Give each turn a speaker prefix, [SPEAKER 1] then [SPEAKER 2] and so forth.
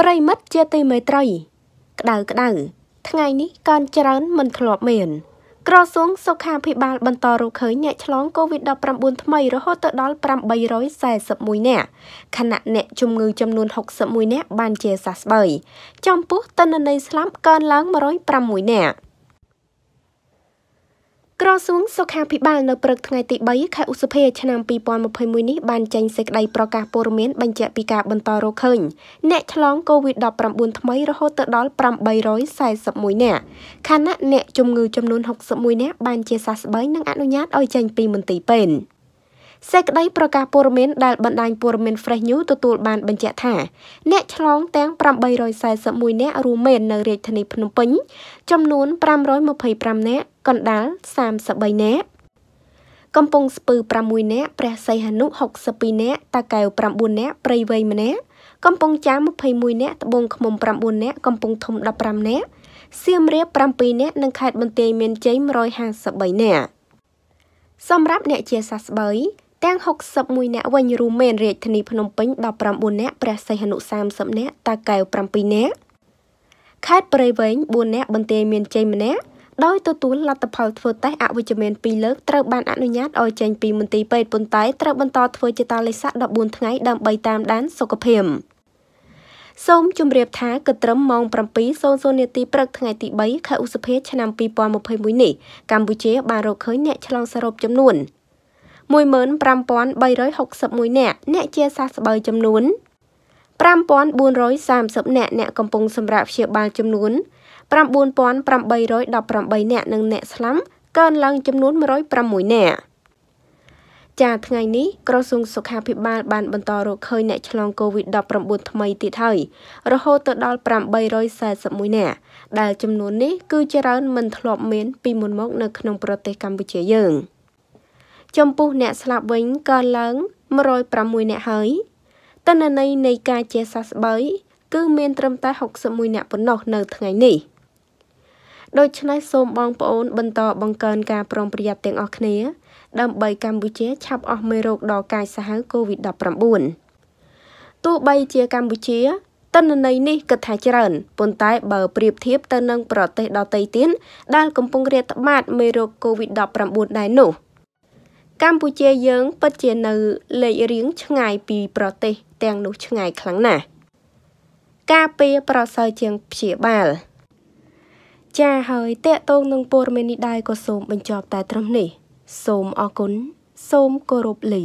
[SPEAKER 1] ប្រិមិត្តជាទីមេត្រី ក្តៅក្តៅថ្ងៃនេះកើនច្រើន មិនធ្លាប់មានក្រសួងសុខាភិបាលបន្តរកឃើញអ្នកឆ្លង COVID-19 ថ្មីរហូតទៅដល់841នាក់ខណៈអ្នកជំងឺចំនួន61នាក់បានជាសះស្បើយចំពោះតន្ន័យស្លាប់កើនឡើង106នាក់ក្រសួងសុខាភិបាលនៅព្រឹកថ្ងៃទី3ខែឧសភាឆ្នាំ2021នេះបានចេញសេចក្តីប្រកាសព័ត៌មានបញ្ជាក់ពីការបន្តរកឃើញអ្នកឆ្លង COVID-19 ថ្មីរហូតដល់841នាក់ខណៈអ្នកជំងឺចំនួន61នាក់បានជាសះស្បើយនិងអនុញ្ញាតឲ្យចេញពីមន្ទីរពេទ្យសេចក្តីប្រកាសព័ត៌មានដែលបណ្ដាញព័ត៌មាន Fresh News ទទួលបានបញ្ជាក់ថាអ្នកឆ្លងទាំង841អ្នករួមមែននៅរាជធានីភ្នំពេញចំនួន525អ្នកកណ្ដាល33អ្នកកំពង់ស្ពឺ6នាក់ព្រះសីហនុ62នាក់តាកែវ9នាក់ព្រៃវែងម្នាក់កំពង់ចាម21នាក់ត្បូងឃ្មុំ9នាក់កំពង់ធំ15នាក់សៀមរាប7នាក់និងខេត្តបន្ទាយមានជ័យ153នាក់សម្រាប់អ្នកជាសះស្បើយទាំង61នាក់វិញរួមមានរាជធានីភ្នំពេញ19នាក់ព្រះសីហនុ30នាក់តាកែវ7នាក់ខេត្តព្រៃវែង4នាក់បន្ទាយមានជ័យម្នាក់ដោយទទួលលទ្ធផលធ្វើតេស្តអវិជ្ជមាន2លើកត្រូវបានអនុញ្ញាតឲ្យចេញពីមន្ទីរពេទ្យប៉ុន្តែត្រូវបន្តធ្វើជាតាលិស័ក14ថ្ងៃដើម្បីតាមដានសុខភាពសូមជម្រាបថាគិតត្រឹមម៉ោង7:00នាទីព្រឹកថ្ងៃទី3ខែឧសភាឆ្នាំ2021នេះកម្ពុជាបានរកឃើញអ្នកឆ្លងសរុបចំនួន15361នាក់អ្នកជាសះស្បើយចំនួន5430នាក់អ្នកកំពុងសម្រាប់ព្យាបាលចំនួន9818នាក់និងអ្នកស្លាប់កើនឡើងចំនួន106នាក់ចាថ្ងៃនេះក្រសួងសុខាភិបាលបានបន្តរកឃើញអ្នកឆ្លង COVID-19 ថ្មីទៀតហើយរហូតទៅដល់841នាក់ដែលចំនួននេះគឺច្រើនមិនធ្លាប់មានពីមុនមក នៅក្នុងប្រទេសកម្ពុជាយើង។ចំពោះអ្នកស្លាប់វិញកើនឡើង106អ្នកហើយតនន័យនៃការជាសះស្បើយគឺមានត្រឹមតែ61អ្នកប៉ុណ្ណោះនៅថ្ងៃនេះដូច្នេះសូមបងប្អូនបន្តបង្កើនការប្រុងប្រយ័ត្នទាំងអស់គ្នាដើម្បីកម្ពុជា ឆាប់អស់មេរោគដល់កាយសាហាវ COVID-19 ទោះបីជាកម្ពុជាតិន្នន័យនេះគិតថាច្រើនប៉ុន្តែ បើប្រៀបធៀបទៅនឹងប្រទេសដទៃទៀតដែលកំពុងរាតត្បាតមេរោគ COVID-19 ដែរនោះកម្ពុជាយើងពិតជានៅលេខរៀង ឆ្ងាយពីប្រទេស ទាំងនោះឆ្ងាយខ្លាំងណាស់ការពារប្រសើរជាងព្យាបាល ចាហើយតកតងនឹងព័ត៌មាននេះដែរក៏សូមបញ្ចប់តែត្រឹមនេះ សូមអរគុណសូមគោរពលា